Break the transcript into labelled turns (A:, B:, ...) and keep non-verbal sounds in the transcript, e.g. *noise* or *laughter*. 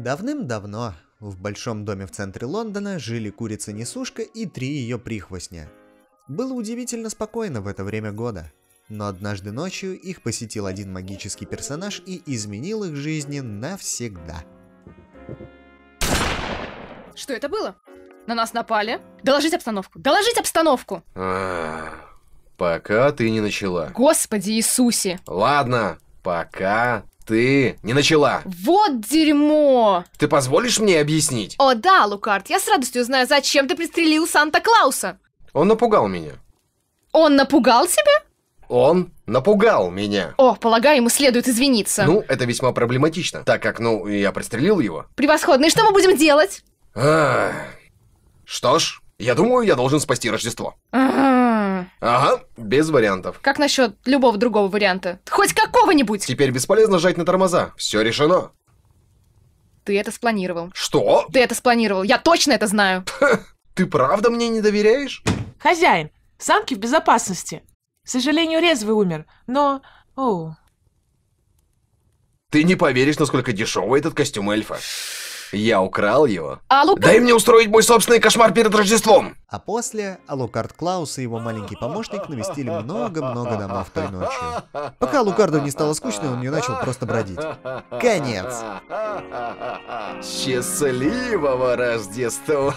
A: Давным-давно в большом доме в центре Лондона жили курица-несушка и три ее прихвостня. Было удивительно спокойно в это время года, но однажды ночью их посетил один магический персонаж и изменил их жизни навсегда.
B: Что это было? На нас напали? Доложить обстановку! Доложить обстановку!
C: А, пока ты не начала.
B: Господи Иисусе!
C: Ладно, пока ты не начала.
B: Вот дерьмо!
C: Ты позволишь мне объяснить?
B: О да, Лукард, я с радостью знаю, зачем ты пристрелил Санта-Клауса.
C: Он напугал меня.
B: Он напугал тебя?
C: Он напугал меня.
B: О, полагаю, ему следует извиниться. Ну,
C: это весьма проблематично, так как, ну, я пристрелил его.
B: Превосходно, и что мы будем делать?
C: А, что ж, я думаю, я должен спасти Рождество. Ага. Ага, без вариантов.
B: Как насчет любого другого варианта? Хоть какого-нибудь!
C: Теперь бесполезно жать на тормоза. Все решено.
B: Ты это спланировал. Что? Ты это спланировал. Я точно это знаю. *laughs*
C: Ты правда мне
B: не доверяешь? Хозяин, самки в безопасности. К сожалению, резвый умер, но... Оу.
C: Ты не поверишь, насколько дешевый этот костюм эльфа.
A: Я украл его? Алукард... Дай мне устроить мой собственный кошмар перед Рождеством! А после Алукард Клаус и его маленький помощник навестили много-много домов той ночью. Пока Алукарду не стало скучно, он не начал просто бродить. Конец! Счастливого Рождества!